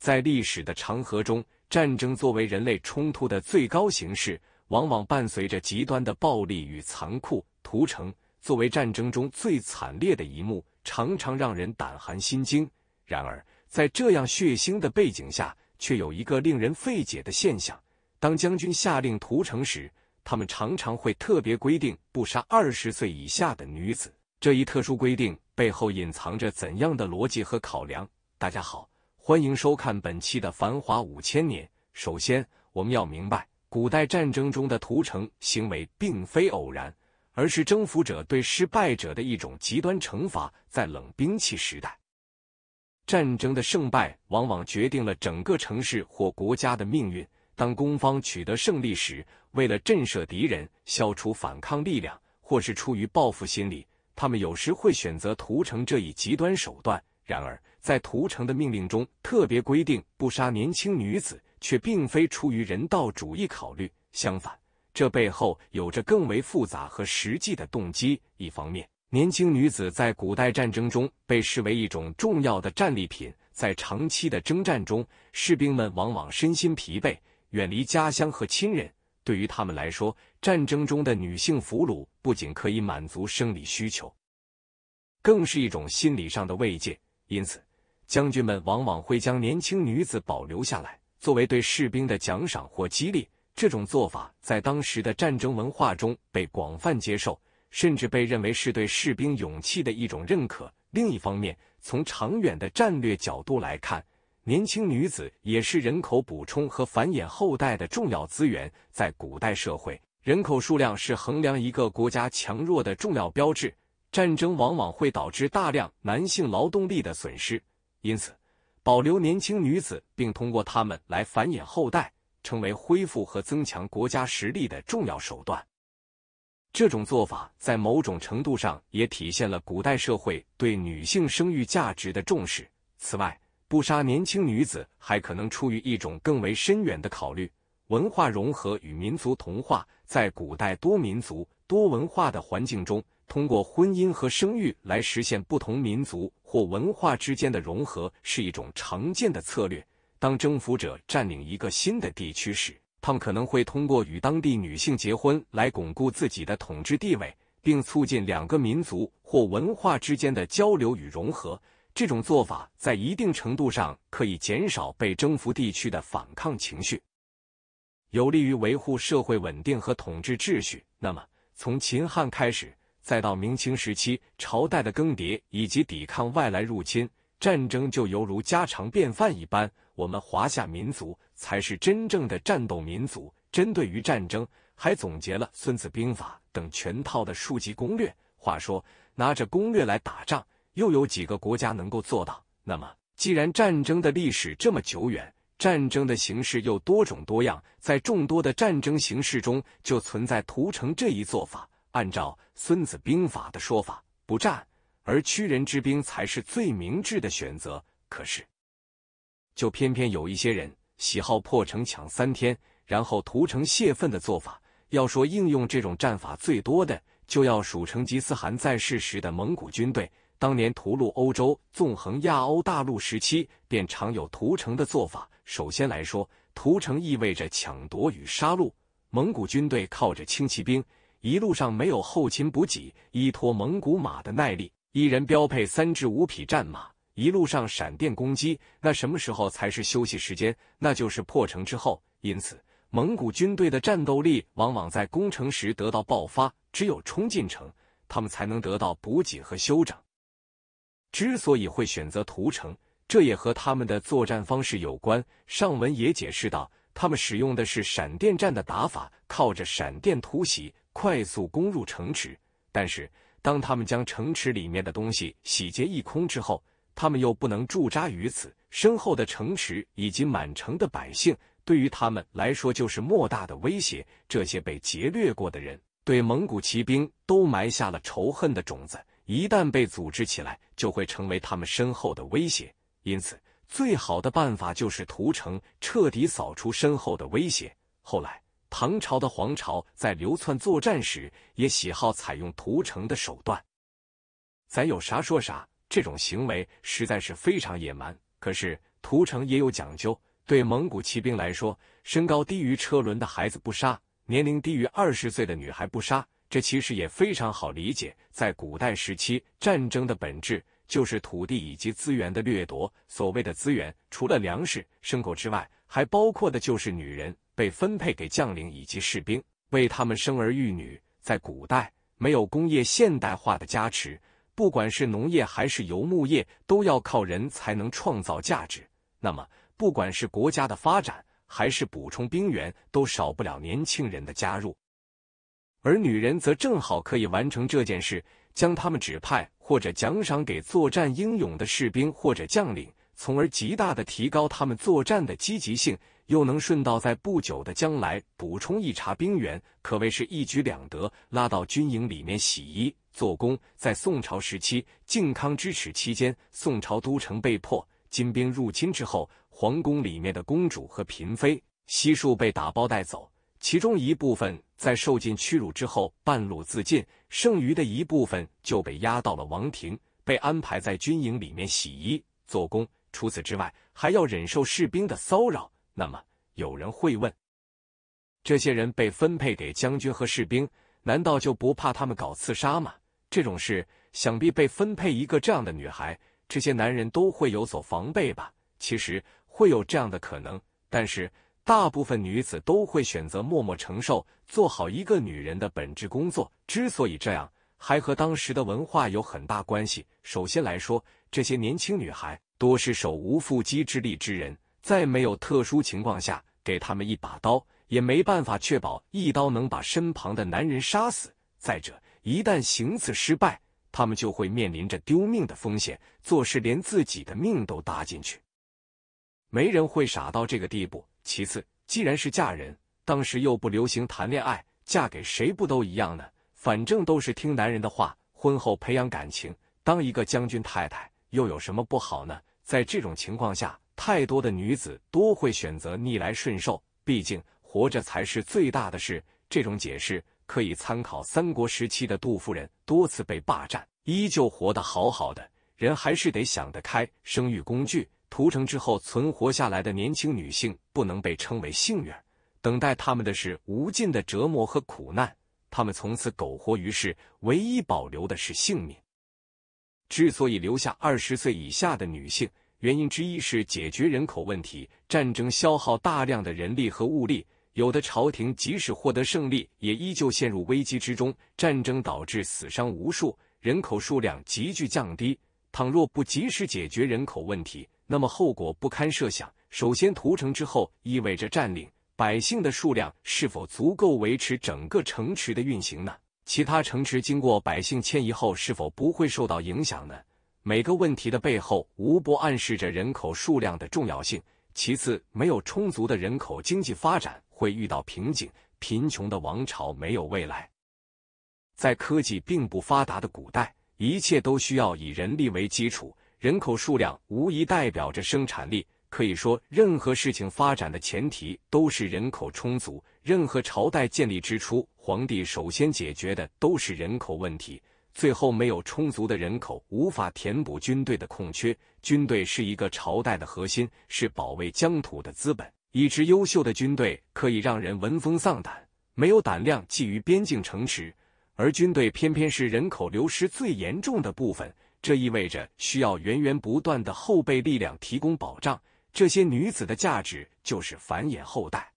在历史的长河中，战争作为人类冲突的最高形式，往往伴随着极端的暴力与残酷。屠城作为战争中最惨烈的一幕，常常让人胆寒心惊。然而，在这样血腥的背景下，却有一个令人费解的现象：当将军下令屠城时，他们常常会特别规定不杀二十岁以下的女子。这一特殊规定背后隐藏着怎样的逻辑和考量？大家好。欢迎收看本期的《繁华五千年》。首先，我们要明白，古代战争中的屠城行为并非偶然，而是征服者对失败者的一种极端惩罚。在冷兵器时代，战争的胜败往往决定了整个城市或国家的命运。当攻方取得胜利时，为了震慑敌人、消除反抗力量，或是出于报复心理，他们有时会选择屠城这一极端手段。然而，在屠城的命令中，特别规定不杀年轻女子，却并非出于人道主义考虑。相反，这背后有着更为复杂和实际的动机。一方面，年轻女子在古代战争中被视为一种重要的战利品。在长期的征战中，士兵们往往身心疲惫，远离家乡和亲人。对于他们来说，战争中的女性俘虏不仅可以满足生理需求，更是一种心理上的慰藉。因此，将军们往往会将年轻女子保留下来，作为对士兵的奖赏或激励。这种做法在当时的战争文化中被广泛接受，甚至被认为是对士兵勇气的一种认可。另一方面，从长远的战略角度来看，年轻女子也是人口补充和繁衍后代的重要资源。在古代社会，人口数量是衡量一个国家强弱的重要标志。战争往往会导致大量男性劳动力的损失，因此保留年轻女子，并通过他们来繁衍后代，成为恢复和增强国家实力的重要手段。这种做法在某种程度上也体现了古代社会对女性生育价值的重视。此外，不杀年轻女子还可能出于一种更为深远的考虑：文化融合与民族同化。在古代多民族。多文化的环境中，通过婚姻和生育来实现不同民族或文化之间的融合，是一种常见的策略。当征服者占领一个新的地区时，他们可能会通过与当地女性结婚来巩固自己的统治地位，并促进两个民族或文化之间的交流与融合。这种做法在一定程度上可以减少被征服地区的反抗情绪，有利于维护社会稳定和统治秩序。那么，从秦汉开始，再到明清时期，朝代的更迭以及抵抗外来入侵，战争就犹如家常便饭一般。我们华夏民族才是真正的战斗民族。针对于战争，还总结了《孙子兵法》等全套的书籍攻略。话说，拿着攻略来打仗，又有几个国家能够做到？那么，既然战争的历史这么久远。战争的形式又多种多样，在众多的战争形式中，就存在屠城这一做法。按照《孙子兵法》的说法，不战而屈人之兵才是最明智的选择。可是，就偏偏有一些人喜好破城抢三天，然后屠城泄愤的做法。要说应用这种战法最多的，就要数成吉思汗在世时的蒙古军队。当年屠戮欧洲、纵横亚欧大陆时期，便常有屠城的做法。首先来说，屠城意味着抢夺与杀戮。蒙古军队靠着轻骑兵，一路上没有后勤补给，依托蒙古马的耐力，一人标配三至五匹战马，一路上闪电攻击。那什么时候才是休息时间？那就是破城之后。因此，蒙古军队的战斗力往往在攻城时得到爆发，只有冲进城，他们才能得到补给和休整。之所以会选择屠城。这也和他们的作战方式有关。上文也解释到，他们使用的是闪电战的打法，靠着闪电突袭快速攻入城池。但是，当他们将城池里面的东西洗劫一空之后，他们又不能驻扎于此，身后的城池以及满城的百姓，对于他们来说就是莫大的威胁。这些被劫掠过的人，对蒙古骑兵都埋下了仇恨的种子。一旦被组织起来，就会成为他们身后的威胁。因此，最好的办法就是屠城，彻底扫除身后的威胁。后来，唐朝的皇朝在流窜作战时，也喜好采用屠城的手段。咱有啥说啥，这种行为实在是非常野蛮。可是，屠城也有讲究。对蒙古骑兵来说，身高低于车轮的孩子不杀，年龄低于二十岁的女孩不杀。这其实也非常好理解。在古代时期，战争的本质。就是土地以及资源的掠夺。所谓的资源，除了粮食、牲口之外，还包括的就是女人，被分配给将领以及士兵，为他们生儿育女。在古代，没有工业现代化的加持，不管是农业还是游牧业，都要靠人才能创造价值。那么，不管是国家的发展，还是补充兵源，都少不了年轻人的加入，而女人则正好可以完成这件事，将他们指派。或者奖赏给作战英勇的士兵或者将领，从而极大的提高他们作战的积极性，又能顺道在不久的将来补充一茬兵源，可谓是一举两得。拉到军营里面洗衣做工。在宋朝时期，靖康之耻期间，宋朝都城被迫金兵入侵之后，皇宫里面的公主和嫔妃悉数被打包带走。其中一部分在受尽屈辱之后半路自尽，剩余的一部分就被押到了王庭，被安排在军营里面洗衣做工。除此之外，还要忍受士兵的骚扰。那么，有人会问：这些人被分配给将军和士兵，难道就不怕他们搞刺杀吗？这种事，想必被分配一个这样的女孩，这些男人都会有所防备吧？其实会有这样的可能，但是。大部分女子都会选择默默承受，做好一个女人的本质工作。之所以这样，还和当时的文化有很大关系。首先来说，这些年轻女孩多是手无缚鸡之力之人，在没有特殊情况下，给他们一把刀，也没办法确保一刀能把身旁的男人杀死。再者，一旦行刺失败，他们就会面临着丢命的风险，做事连自己的命都搭进去，没人会傻到这个地步。其次，既然是嫁人，当时又不流行谈恋爱，嫁给谁不都一样呢？反正都是听男人的话，婚后培养感情。当一个将军太太又有什么不好呢？在这种情况下，太多的女子都会选择逆来顺受，毕竟活着才是最大的事。这种解释可以参考三国时期的杜夫人，多次被霸占，依旧活得好好的。人还是得想得开，生育工具。屠城之后存活下来的年轻女性不能被称为幸运儿，等待他们的是无尽的折磨和苦难。他们从此苟活于世，唯一保留的是性命。之所以留下二十岁以下的女性，原因之一是解决人口问题。战争消耗大量的人力和物力，有的朝廷即使获得胜利，也依旧陷入危机之中。战争导致死伤无数，人口数量急剧降低。倘若不及时解决人口问题，那么后果不堪设想。首先，屠城之后意味着占领，百姓的数量是否足够维持整个城池的运行呢？其他城池经过百姓迁移后，是否不会受到影响呢？每个问题的背后，无不暗示着人口数量的重要性。其次，没有充足的人口，经济发展会遇到瓶颈，贫穷的王朝没有未来。在科技并不发达的古代，一切都需要以人力为基础。人口数量无疑代表着生产力，可以说，任何事情发展的前提都是人口充足。任何朝代建立之初，皇帝首先解决的都是人口问题。最后，没有充足的人口，无法填补军队的空缺。军队是一个朝代的核心，是保卫疆土的资本。一支优秀的军队可以让人闻风丧胆，没有胆量觊觎边境城池。而军队偏偏是人口流失最严重的部分。这意味着需要源源不断的后备力量提供保障。这些女子的价值就是繁衍后代，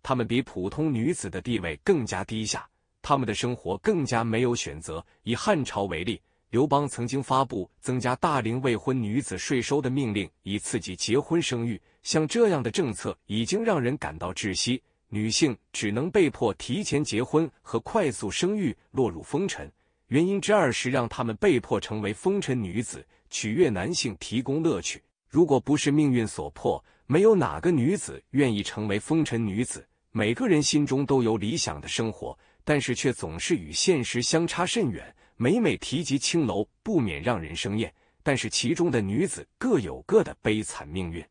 她们比普通女子的地位更加低下，她们的生活更加没有选择。以汉朝为例，刘邦曾经发布增加大龄未婚女子税收的命令，以刺激结婚生育。像这样的政策已经让人感到窒息，女性只能被迫提前结婚和快速生育，落入风尘。原因之二是让他们被迫成为风尘女子，取悦男性，提供乐趣。如果不是命运所迫，没有哪个女子愿意成为风尘女子。每个人心中都有理想的生活，但是却总是与现实相差甚远。每每提及青楼，不免让人生厌。但是其中的女子各有各的悲惨命运，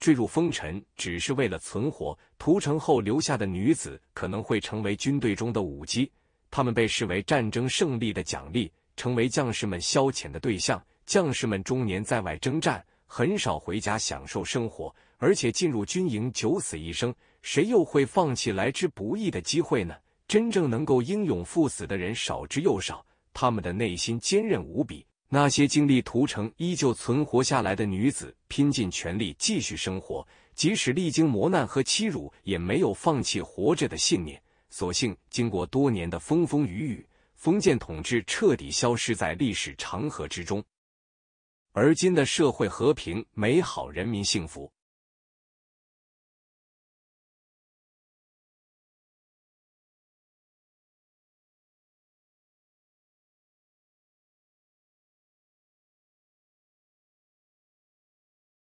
坠入风尘只是为了存活。屠城后留下的女子可能会成为军队中的舞姬。他们被视为战争胜利的奖励，成为将士们消遣的对象。将士们终年在外征战，很少回家享受生活，而且进入军营九死一生，谁又会放弃来之不易的机会呢？真正能够英勇赴死的人少之又少，他们的内心坚韧无比。那些经历屠城依旧存活下来的女子，拼尽全力继续生活，即使历经磨难和欺辱，也没有放弃活着的信念。所幸，经过多年的风风雨雨，封建统治彻底消失在历史长河之中。而今的社会和平、美好，人民幸福。